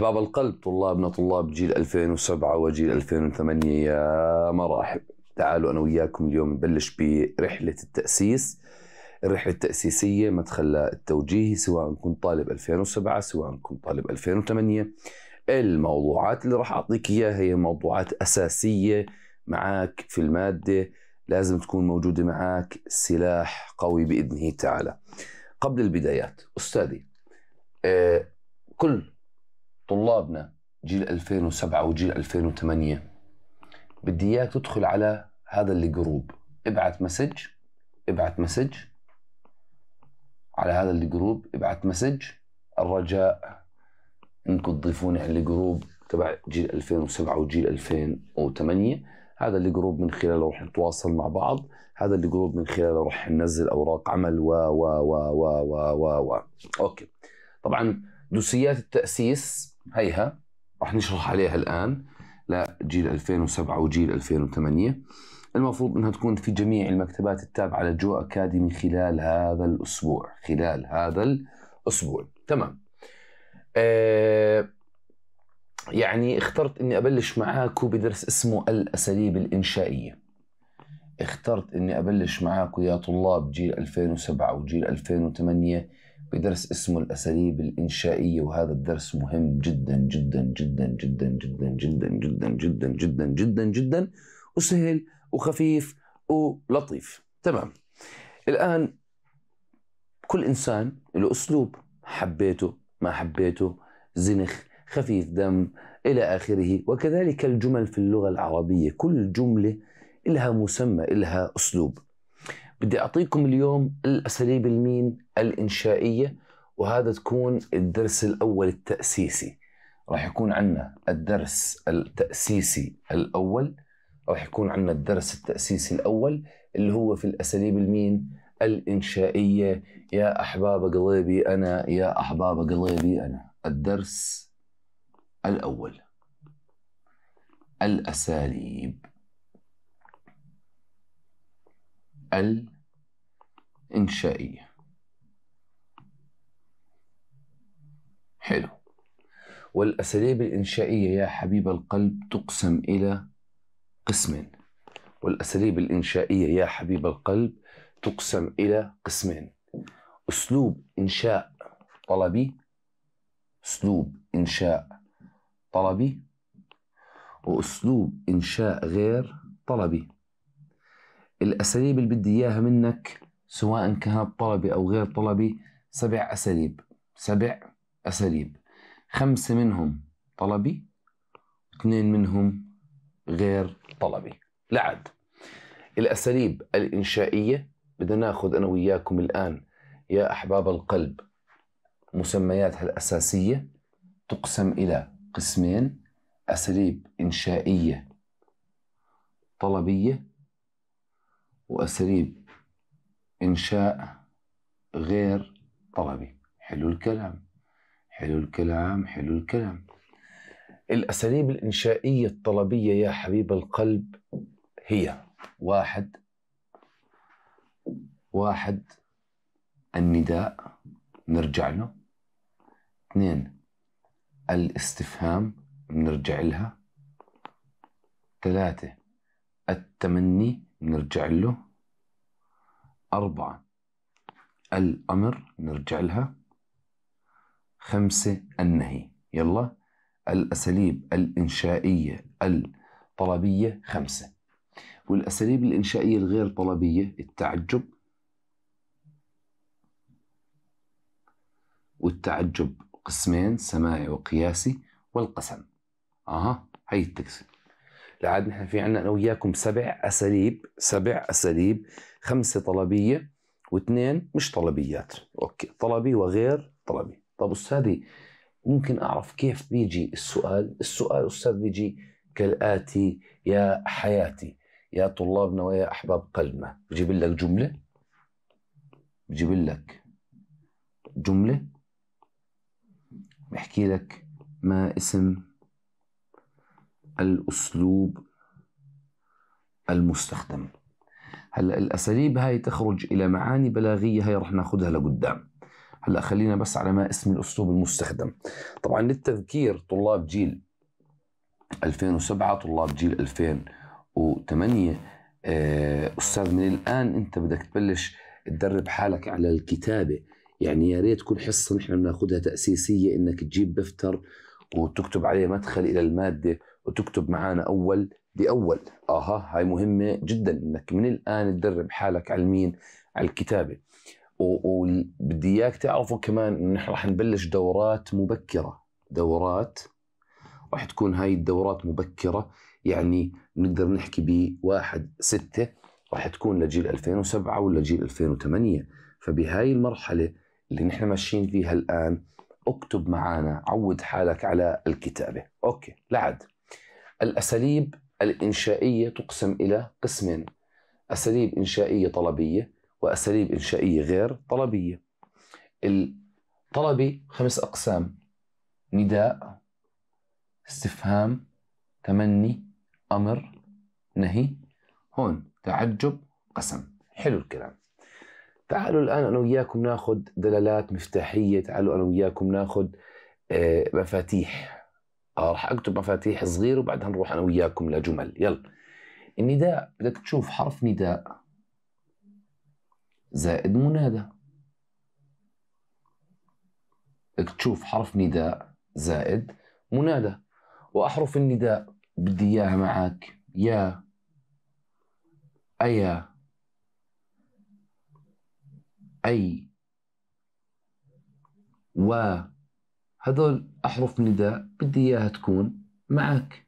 أحباب القلب طلابنا طلاب جيل 2007 وجيل 2008 يا مراحب تعالوا أنا وياكم اليوم نبلش برحلة التأسيس الرحلة التأسيسية مدخلها التوجيهي سواء كنت طالب 2007 سواء كنت طالب 2008 الموضوعات اللي راح أعطيك إياها هي موضوعات أساسية معك في المادة لازم تكون موجودة معك سلاح قوي بإذنه تعالى قبل البدايات أستاذي آه كل طلابنا جيل 2007 وجيل 2008 بدي اياك تدخل على هذا اللي جروب ابعت مسج ابعت مسج على هذا اللي جروب ابعت مسج الرجاء انكم تضيفوني على الجروب تبع جيل 2007 وجيل 2008 هذا الجروب من خلاله رح نتواصل مع بعض هذا الجروب من خلاله رح ننزل اوراق عمل و و و و و و, و. اوكي طبعا دوسيات التاسيس هيها رح نشرح عليها الآن لجيل 2007 وجيل 2008 المفروض أنها تكون في جميع المكتبات التابعة لجو أكاديمي خلال هذا الأسبوع خلال هذا الأسبوع تمام آه يعني اخترت أني أبلش معاكم بدرس اسمه الأساليب الإنشائية اخترت أني أبلش معاكم يا طلاب جيل 2007 وجيل 2008 بدرس اسمه الأساليب الإنشائية وهذا الدرس مهم جدا جدا جدا جدا جدا جدا جدا جدا جدا جدا جدا وسهل وخفيف ولطيف تمام الآن كل إنسان له أسلوب حبيته ما حبيته زنخ خفيف دم إلى آخره وكذلك الجمل في اللغة العربية كل جملة لها مسمى لها أسلوب بدي أعطيكم اليوم الأساليب المين الإنشائية وهذا تكون الدرس الأول التأسيسي راح يكون عندنا الدرس التأسيسي الأول راح يكون عندنا الدرس التأسيسي الأول اللي هو في الأساليب المين الإنشائية يا أحباب قلبي أنا يا أحباب قلبي أنا الدرس الأول الأساليب الإنشائية حلو والأساليب الإنشائية يا حبيب القلب تقسم إلى قسمين والأساليب الإنشائية يا حبيب القلب تقسم إلى قسمين أسلوب إنشاء طلبي أسلوب إنشاء طلبي وأسلوب إنشاء غير طلبي الأساليب اللي بدي إياها منك سواء كانت طلبي أو غير طلبي سبع أساليب سبع أساليب خمسة منهم طلبي اثنين منهم غير طلبي لعد الأساليب الإنشائية بدنا ناخذ أنا وياكم الآن يا أحباب القلب مسمياتها الأساسية تقسم إلى قسمين أساليب إنشائية طلبية وأساليب إنشاء غير طلبي حلو الكلام حلو الكلام حلو الكلام الأساليب الإنشائية الطلبية يا حبيب القلب هي واحد واحد النداء نرجع له اثنين الاستفهام نرجع لها ثلاثة التمني نرجع له أربعة الأمر نرجع لها خمسة النهي يلا الأساليب الإنشائية الطلبية خمسة والأساليب الإنشائية الغير طلبية التعجب والتعجب قسمين سماعي وقياسي والقسم أها هي التكسير لعاد نحن في عندنا انا وياكم سبع اساليب سبع اساليب خمسه طلبيه واثنين مش طلبيات اوكي طلبي وغير طلبي طب استاذي ممكن اعرف كيف بيجي السؤال السؤال استاذ بيجي كالاتي يا حياتي يا طلابنا ويا احباب قلبنا بجيب لك جمله بجيب لك جمله بحكي لك ما اسم الأسلوب المستخدم هلا الأساليب هاي تخرج إلى معاني بلاغية هاي رح ناخدها لقدام هلا خلينا بس على ما اسم الأسلوب المستخدم طبعا للتذكير طلاب جيل 2007 طلاب جيل 2008 آه، أستاذ من الآن أنت بدك تبلش تدرب حالك على الكتابة يعني يا ريت كل حصة نحن بناخذها تأسيسية إنك تجيب دفتر وتكتب عليه مدخل إلى المادة وتكتب معنا اول باول اها هاي مهمه جدا انك من الان تدرب حالك على المين على الكتابه وبدي اياك تعرفوا كمان انه نحن رح نبلش دورات مبكره دورات راح تكون هاي الدورات مبكره يعني نقدر نحكي بواحد ستة راح تكون لجيل 2007 ولا جيل 2008 فبهاي المرحله اللي نحن ماشيين فيها الان اكتب معانا عود حالك على الكتابه اوكي لعد الأساليب الإنشائية تقسم إلى قسمين أساليب إنشائية طلبية وأساليب إنشائية غير طلبية الطلبي خمس أقسام نداء استفهام تمني أمر نهي هون تعجب قسم حلو الكلام تعالوا الآن أنا وياكم ناخذ دلالات مفتاحية تعالوا أنا وياكم ناخذ آه، مفاتيح آه، راح اكتب مفاتيح صغير وبعدها نروح انا وياكم لجمل يلا النداء بدك تشوف حرف نداء زائد منادى بدك تشوف حرف نداء زائد منادى واحرف النداء بدي اياها معك يا ايا اي و هذول أحرف نداء بدي إياها تكون معك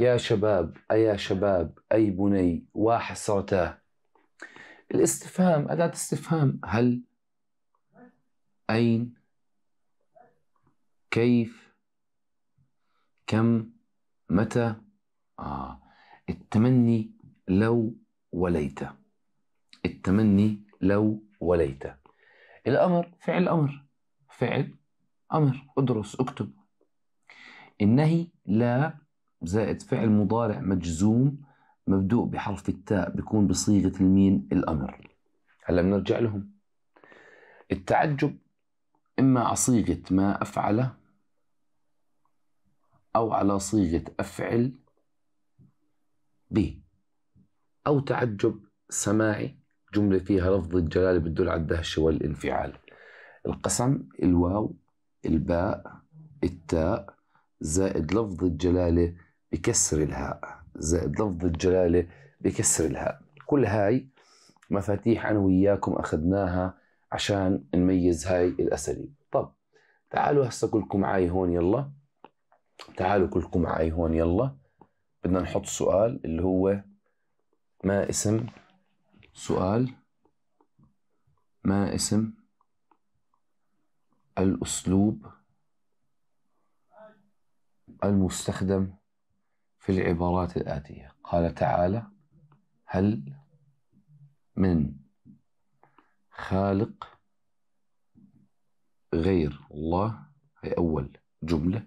يا شباب أيا شباب أي بني وحسرتاه الاستفهام أداة استفهام هل أين كيف كم متى آه. التمني لو وليت التمني لو وليت الأمر فعل أمر فعل أمر ادرس اكتب النهي لا زائد فعل مضارع مجزوم مبدوء بحرف التاء بيكون بصيغة المين الأمر هلا بنرجع لهم التعجب إما على صيغة ما أفعل أو على صيغة أفعل به أو تعجب سماعي جملة فيها لفظ الجلالة بتدل على الدهشة والانفعال القسم الواو الباء التاء زائد لفظ الجلالة بكسر الهاء زائد لفظ الجلالة بكسر الهاء كل هاي مفاتيح أنا وياكم أخذناها عشان نميز هاي الأساليب طب تعالوا هسه كلكم معي هون يلا تعالوا كلكم معي هون يلا بدنا نحط سؤال اللي هو ما اسم سؤال ما اسم الأسلوب المستخدم في العبارات الآتية قال تعالى هل من خالق غير الله هي أول جملة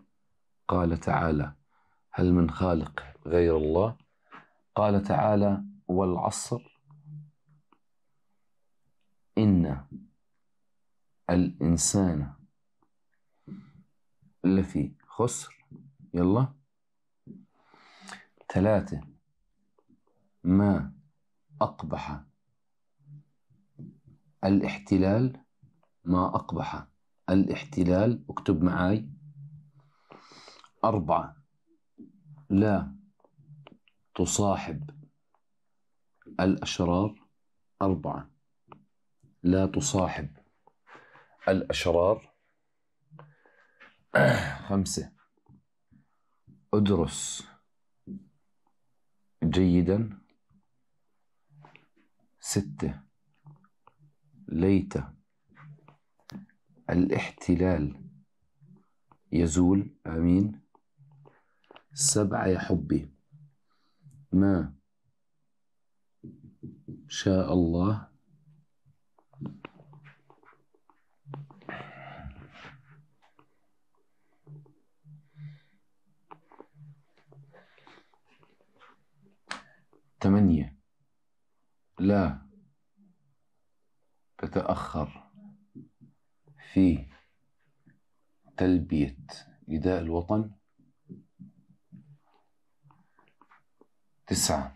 قال تعالى هل من خالق غير الله قال تعالى والعصر إن الإنسان إلا فيه خسر يلا ثلاثة ما أقبح الاحتلال ما أقبح الاحتلال اكتب معاي أربعة لا تصاحب الأشرار أربعة لا تصاحب الأشرار خمسة ادرس جيدا ستة ليت الاحتلال يزول آمين سبعة يا حبي ما شاء الله ثمانية لا تتأخر في تلبية نداء الوطن تسعة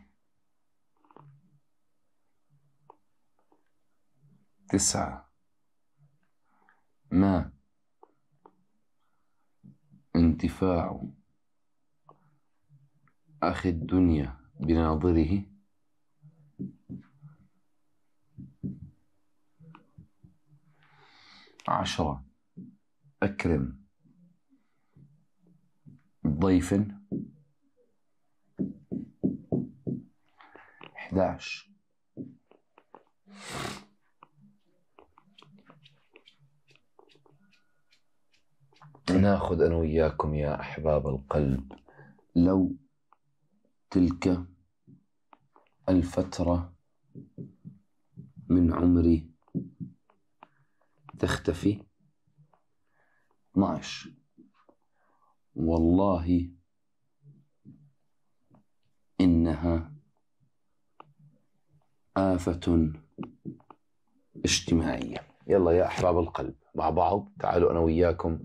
تسعة ما انتفاع أخي الدنيا بناظره عشرة أكرم ضيفا 11 ناخذ انا وياكم يا احباب القلب لو تلك الفترة من عمري تختفي 12 والله إنها آفة اجتماعية يلا يا أحباب القلب مع بعض تعالوا أنا وياكم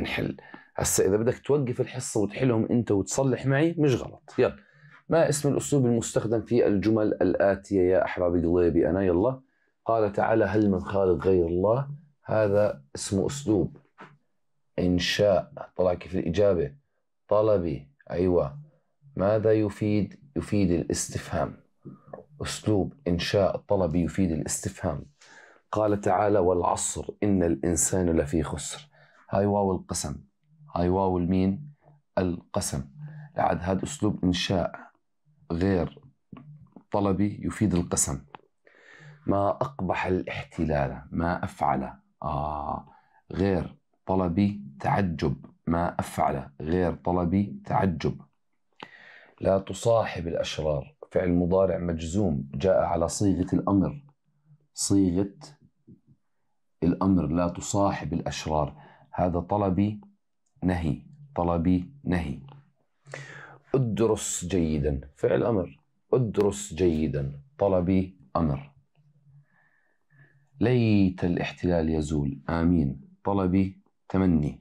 نحل هسا إذا بدك توقف الحصة وتحلهم أنت وتصلح معي مش غلط يلا ما اسم الأسلوب المستخدم في الجمل الآتية يا أحبابي قليبي أنا يلا قال تعالى هل من خالق غير الله هذا اسمه أسلوب إنشاء طلع كيف الإجابة طلبي أيوة ماذا يفيد يفيد الاستفهام أسلوب إنشاء طلبي يفيد الاستفهام قال تعالى والعصر إن الإنسان لفي خسر هاي واو القسم هاي واو المين القسم لعد هذا أسلوب إنشاء غير طلبي يفيد القسم ما أقبح الاحتلال ما أفعل آه غير طلبي تعجب ما أفعل غير طلبي تعجب لا تصاحب الأشرار فعل مضارع مجزوم جاء على صيغة الأمر صيغة الأمر لا تصاحب الأشرار هذا طلبي نهي طلبي نهي ادرس جيدا فعل امر ادرس جيدا طلبي امر ليت الاحتلال يزول امين طلبي تمني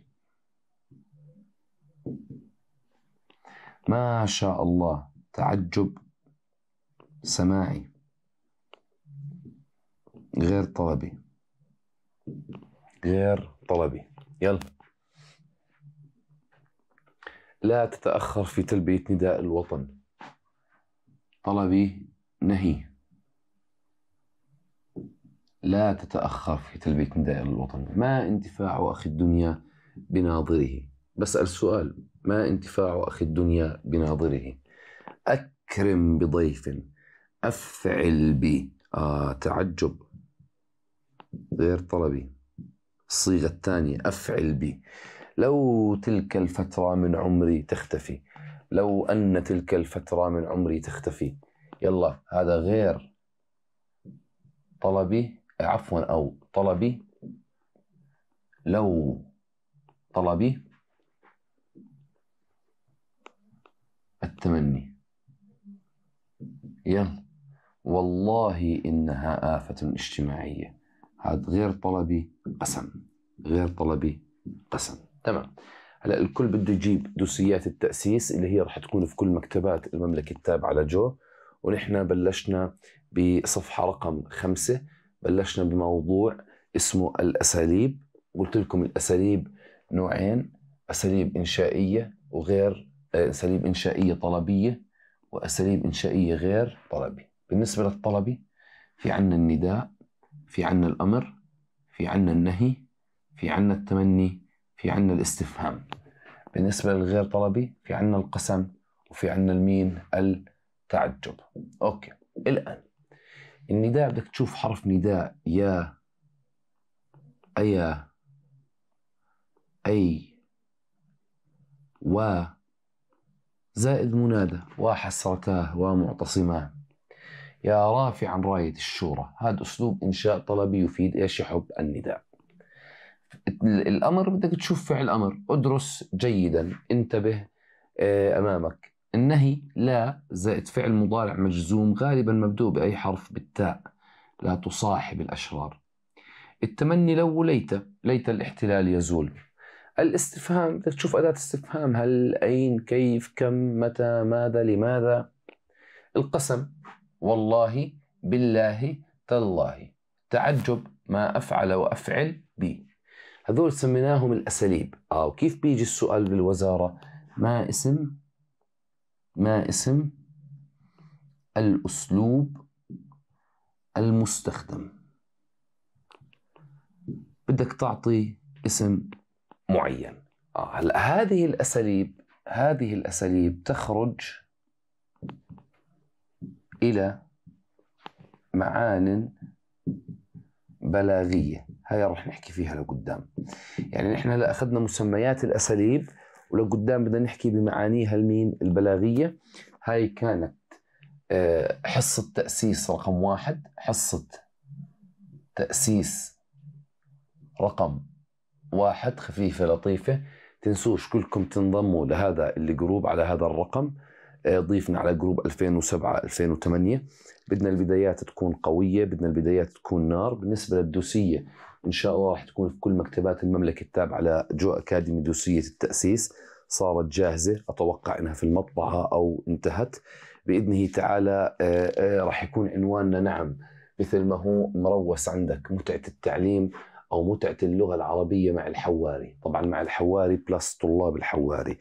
ما شاء الله تعجب سماعي غير طلبي غير طلبي يلا لا تتأخر في تلبية نداء الوطن طلبي نهي لا تتأخر في تلبية نداء الوطن ما انتفاع أخي الدنيا بناظره بسأل سؤال ما انتفاع أخي الدنيا بناظره أكرم بضيف أفعل بي آه تعجب غير طلبي الصيغة الثانية أفعل بي لو تلك الفترة من عمري تختفي لو أن تلك الفترة من عمري تختفي يلا هذا غير طلبي عفوا أو طلبي لو طلبي التمني يلا والله إنها آفة اجتماعية هذا غير طلبي قسم غير طلبي قسم تمام هلا الكل بده يجيب دوسيات التاسيس اللي هي رح تكون في كل مكتبات المملكه التابعه لجو ونحن بلشنا بصفحه رقم خمسه بلشنا بموضوع اسمه الاساليب قلت لكم الاساليب نوعين اساليب انشائيه وغير آه، اساليب انشائيه طلبيه واساليب انشائيه غير طلبي بالنسبه للطلبي في عندنا النداء في عندنا الامر في عندنا النهي في عندنا التمني في عنا الاستفهام بالنسبة للغير طلبي في عنا القسم وفي عنا المين التعجب أوكي الآن النداء بدك تشوف حرف نداء يا أيا أي و زائد منادى وحسرتاه ومعتصماه يا رافعا راية الشورى هذا أسلوب إنشاء طلبي يفيد إيش يحب النداء الامر بدك تشوف فعل امر ادرس جيدا انتبه آه، امامك النهي لا زائد فعل مضارع مجزوم غالبا مبدوء باي حرف بالتاء لا تصاحب الاشرار التمني لو ليت ليت الاحتلال يزول الاستفهام بدك تشوف اداه استفهام هل اين كيف كم متى ماذا لماذا القسم والله بالله تالله تعجب ما افعل وافعل بي هذول سميناهم الأساليب آه وكيف بيجي السؤال بالوزارة ما اسم ما اسم الأسلوب المستخدم بدك تعطي اسم معين آه هلا هذه الأساليب هذه الأساليب تخرج إلى معان بلاغية هاي رح نحكي فيها لقدام يعني نحن هلا اخذنا مسميات الاساليب ولقدام بدنا نحكي بمعانيها المين البلاغيه هاي كانت آه، حصة تأسيس رقم واحد حصة تأسيس رقم واحد خفيفة لطيفة تنسوش كلكم تنضموا لهذا الجروب على هذا الرقم آه، ضيفنا على جروب 2007 2008 بدنا البدايات تكون قوية بدنا البدايات تكون نار بالنسبة للدوسية ان شاء الله راح تكون في كل مكتبات المملكه التابعه لجو اكاديمي دوسيه التاسيس صارت جاهزه اتوقع انها في المطبعه او انتهت باذنه تعالى آه، آه، راح يكون عنواننا نعم مثل ما هو مروس عندك متعه التعليم او متعه اللغه العربيه مع الحواري طبعا مع الحواري بلس طلاب الحواري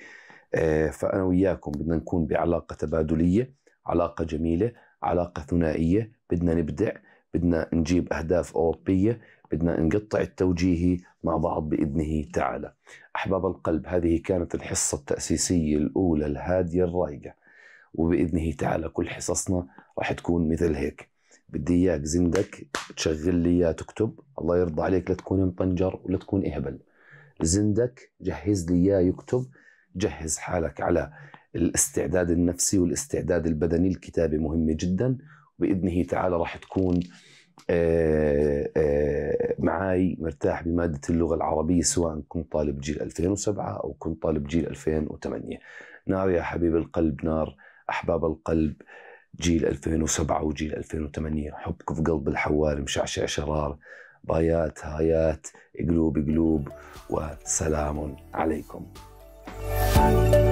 آه، فانا وياكم بدنا نكون بعلاقه تبادليه علاقه جميله علاقه ثنائيه بدنا نبدع بدنا نجيب اهداف اوروبيه بدنا نقطع التوجيهي مع بعض بإذنه تعالى أحباب القلب هذه كانت الحصة التأسيسية الأولى الهادية الرايقة وبإذنه تعالى كل حصصنا راح تكون مثل هيك بدي إياك زندك تشغل لي إياه تكتب الله يرضى عليك لا تكون مطنجر ولا تكون إهبل زندك جهز لي إياه يكتب جهز حالك على الاستعداد النفسي والاستعداد البدني الكتابة مهمة جدا وبإذنه تعالى راح تكون آه، آه، معاي مرتاح بمادة اللغة العربية سواء كنت طالب جيل 2007 أو كنت طالب جيل 2008 نار يا حبيب القلب نار أحباب القلب جيل 2007 وجيل 2008 حبك في قلب الحوار مشعشع شرار بايات هايات قلوب قلوب وسلام عليكم thank you